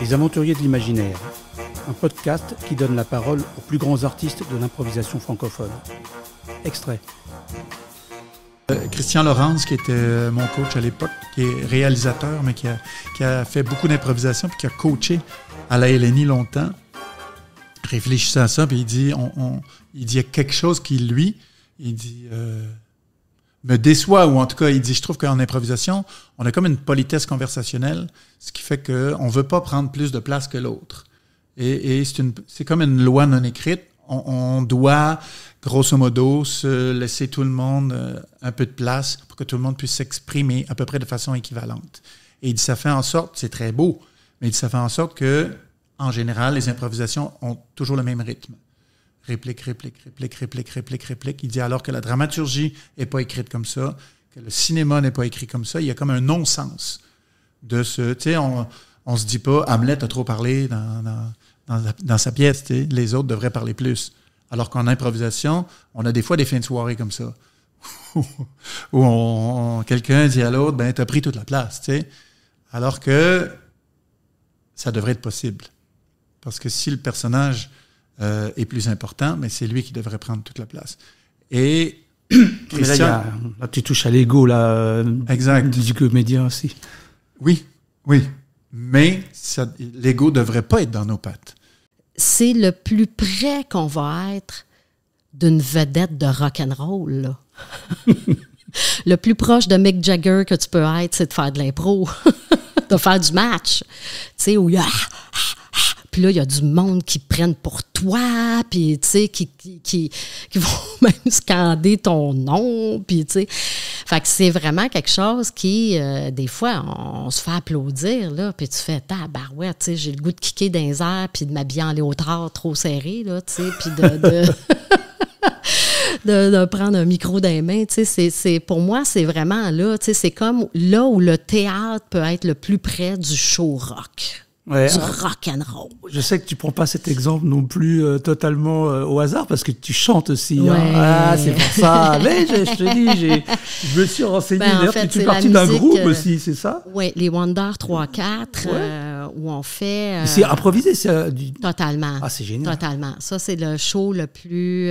Les Aventuriers de l'Imaginaire, un podcast qui donne la parole aux plus grands artistes de l'improvisation francophone. Extrait. Euh, Christian Laurence, qui était euh, mon coach à l'époque, qui est réalisateur, mais qui a, fait beaucoup d'improvisation, puis qui a coaché à la LNI longtemps, réfléchissait à ça, puis il dit, on, il dit y a quelque chose qui, lui, il dit... Euh, me déçoit, ou en tout cas, il dit, je trouve qu'en improvisation, on a comme une politesse conversationnelle, ce qui fait qu'on ne veut pas prendre plus de place que l'autre. Et, et c'est comme une loi non écrite. On, on, doit, grosso modo, se laisser tout le monde euh, un peu de place pour que tout le monde puisse s'exprimer à peu près de façon équivalente. Et il dit, ça fait en sorte, c'est très beau, mais il dit, ça fait en sorte que, en général, les improvisations ont toujours le même rythme réplique, réplique, réplique, réplique, réplique, réplique. Il dit alors que la dramaturgie n'est pas écrite comme ça, que le cinéma n'est pas écrit comme ça, il y a comme un non-sens de ce. Tu sais, on, on se dit pas Hamlet a trop parlé dans, dans, dans, sa pièce, les autres devraient parler plus. Alors qu'en improvisation, on a des fois des fins de soirée comme ça. où quelqu'un dit à l'autre, ben, t'as pris toute la place, tu sais. Alors que ça devrait être possible. Parce que si le personnage euh, est plus important, mais c'est lui qui devrait prendre toute la place. Et Christian... tu touches à l'ego là, euh, exact. du média aussi. Oui, oui. Mais l'ego ne devrait pas être dans nos pattes. C'est le plus près qu'on va être d'une vedette de rock and roll le plus proche de Mick Jagger que tu peux être, c'est de faire de l'impro, de faire du match. Tu sais, où puis là, il y a du monde qui prennent pour toi, puis tu sais, qui, qui, vont même scander ton nom, puis tu sais. Fait que c'est vraiment quelque chose qui, euh, des fois, on, se fait applaudir, là, puis tu fais, ta barouette, tu sais, j'ai le goût de kicker dans les puis de m'habiller en léotard trop serré, là, tu sais, puis de... de... prendre un micro dans les mains. Tu sais, c'est, pour moi, c'est vraiment là. Tu sais, c'est comme là où le théâtre peut être le plus près du show rock. Ouais, du roll. Je sais que tu prends pas cet exemple non plus euh, totalement euh, au hasard parce que tu chantes aussi. Hein. Ah, c'est pour ça. Mais je, te dis, je me suis renseigné. Ben, tu es partie d'un groupe euh, aussi, c'est ça Oui, les Wonder 3-4, où on fait. c'est improvisé, c'est du... Totalement. Ah, c'est génial. Totalement. Ça, c'est le show le plus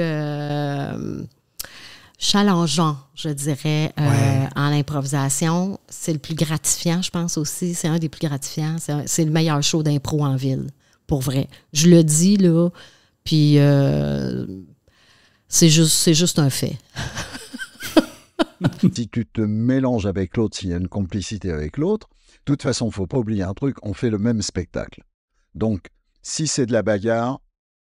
challengeant, je dirais, euh, en improvisation. C'est le plus gratifiant, je pense aussi. C'est un des plus gratifiants. C'est le meilleur show d'impro en ville, pour vrai. Je le dis, là, puis euh, c'est juste, juste un fait. si tu te mélanges avec l'autre, s'il y a une complicité avec l'autre, de toute façon, faut pas oublier un truc, on fait le même spectacle. Donc, si c'est de la bagarre,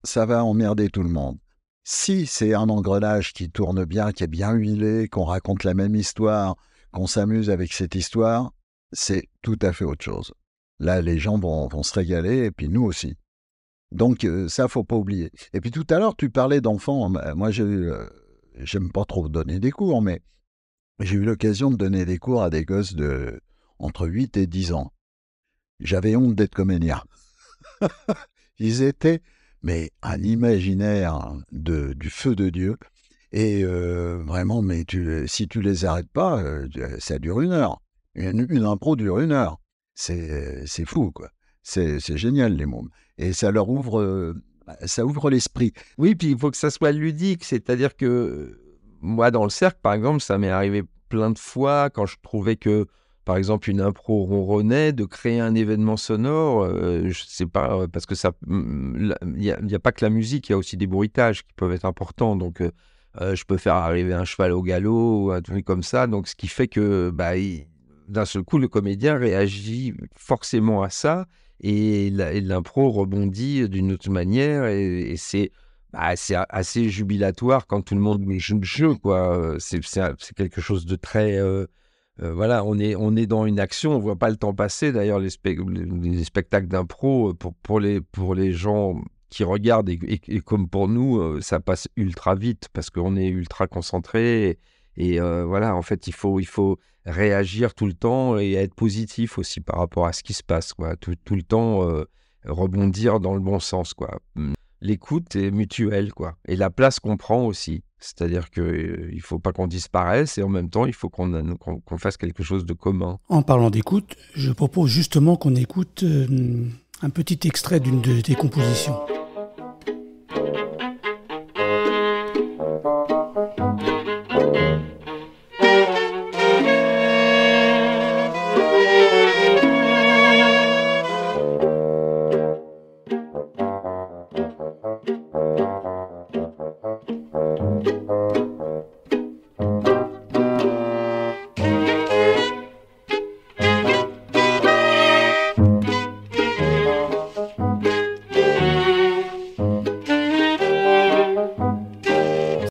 ça va emmerder tout le monde. Si c'est un engrenage qui tourne bien, qui est bien huilé, qu'on raconte la même histoire, qu'on s'amuse avec cette histoire, c'est tout à fait autre chose. Là, les gens vont, se régaler, et puis nous aussi. Donc euh, ça, faut pas oublier. Et puis tout à l'heure, tu parlais d'enfants. Moi, euh, j'aime pas trop donner des cours, mais j'ai eu l'occasion de donner des cours à des gosses de entre 8 et 10 ans. J'avais honte d'être comédien. Ils étaient mais un imaginaire de, du feu de Dieu. Et euh, vraiment, mais tu, si tu les arrêtes pas, euh, ça dure une heure. Une, impro dure une heure. C'est, c'est fou, quoi. C'est, c'est génial, les mômes. Et ça leur ouvre, euh, ça ouvre l'esprit. Oui, puis il faut que ça soit ludique. C'est-à-dire que moi, dans le cercle, par exemple, ça m'est arrivé plein de fois quand je trouvais que par exemple, une impro ronronnée, de créer un événement sonore, euh, je ne sais pas, euh, parce que ça, mm, mm, il n'y a, pas que la musique, il y a aussi des bruitages qui peuvent être importants. Donc, euh, je peux faire arriver un cheval au galop ou un truc comme ça. Donc, ce qui fait que, bah, d'un seul coup, le comédien réagit forcément à ça et l'impro rebondit d'une autre manière et, c'est bah, assez jubilatoire quand tout le monde joue le jeu, quoi. C'est quelque chose de très. Euh, voilà, on est, on est dans une action, on ne voit pas le temps passer. D'ailleurs, les, spectacles d'impro, euh, pour, pour, les, pour les gens qui regardent, et, comme pour nous, euh, ça passe ultra vite parce qu'on est ultra concentré. Et, voilà, en fait, il faut, il faut réagir tout le temps et être positif aussi par rapport à ce qui se passe. Quoi. Tout, le temps, rebondir dans le bon sens. quoi l'écoute est mutuelle, quoi. Et la place qu'on prend aussi. C'est-à-dire qu'il euh, ne faut pas qu'on disparaisse et en même temps, il faut euh, qu'on fasse quelque chose de commun. En parlant d'écoute, je propose justement qu'on écoute euh, un petit extrait d'une de compositions.